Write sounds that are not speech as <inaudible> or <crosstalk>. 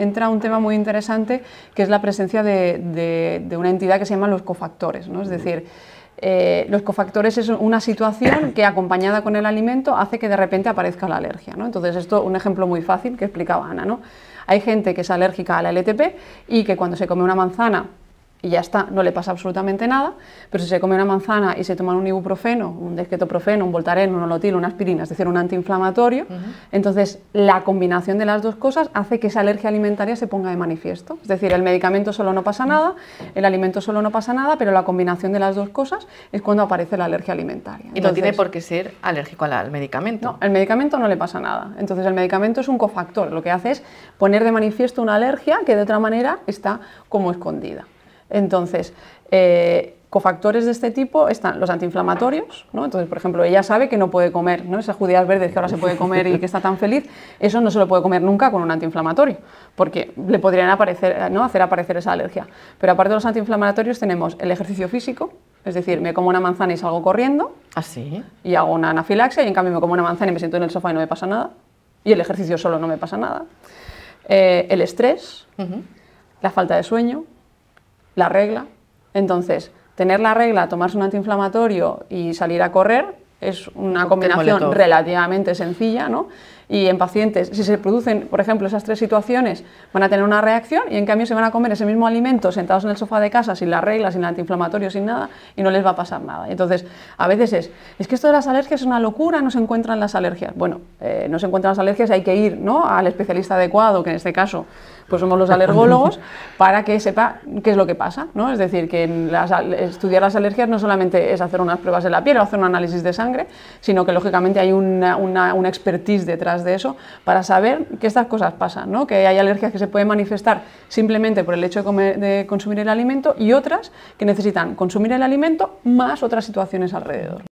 entra un tema muy interesante que es la presencia de, una entidad que se llama los cofactores, ¿no? es decir, eh, los cofactores es una situación que acompañada con el alimento hace que de repente aparezca la alergia. ¿no? Entonces, esto un ejemplo muy fácil que explicaba Ana. Hay gente que es alérgica a la LTP y que cuando se come una manzana y ya está, no le pasa absolutamente nada, pero si se come una manzana y se toma un ibuprofeno, un desquetoprofeno, un voltaren, un olotil, una aspirina, es decir, un antiinflamatorio, entonces la combinación de las dos cosas hace que esa alergia alimentaria se ponga de manifiesto. Es decir, el medicamento solo no pasa nada, el alimento solo no pasa nada, pero la combinación de las dos cosas es cuando aparece la alergia alimentaria. y no tiene por qué ser alérgico al medicamento. No, el medicamento no le pasa nada. Entonces el medicamento es un cofactor, lo que hace es poner de manifiesto una alergia que de otra manera está como escondida. Entonces, eh, cofactores de este tipo están los antiinflamatorios, ¿no? Entonces, por ejemplo, ella sabe que no puede comer, ¿no? Esas judías verdes que ahora se puede comer y que está tan feliz, eso no se lo puede comer nunca con un antiinflamatorio, porque le podrían eh, ¿no? hacer aparecer esa alergia. Pero aparte de los antiinflamatorios tenemos el ejercicio físico, es decir, me como una manzana y salgo corriendo. Así. ¿Ah, y hago una anafilaxia y en cambio me como una manzana y me siento en el sofá y no me pasa nada. Y el ejercicio solo no me pasa nada. Eh, el estrés, la falta de sueño, la regla. Entonces, tener la regla, tomarse un antiinflamatorio y salir a correr es una combinación relativamente sencilla, ¿no? Y en pacientes, si se producen, por ejemplo, esas tres situaciones, van a tener una reacción y en cambio se van a comer ese mismo alimento sentados en el sofá de casa, sin las reglas, sin el antiinflamatorio, sin nada, y no les va a pasar nada. Entonces, a veces es, es que esto de las alergias es una locura, no se encuentran las alergias. Bueno, eh, no se encuentran las alergias, hay que ir ¿no? al especialista adecuado, que en este caso pues somos los alergólogos, <laughs> para que sepa qué es lo que pasa. ¿no? Es decir, que estudiar las alergias no solamente es hacer unas pruebas de la piel o hacer un análisis de sangre, sino que lógicamente hay una, una, una expertise detrás de eso para saber que estas cosas pasan, ¿no? que hay alergias que se pueden manifestar simplemente por el hecho de consumir el alimento y otras que necesitan consumir el alimento más otras situaciones alrededor.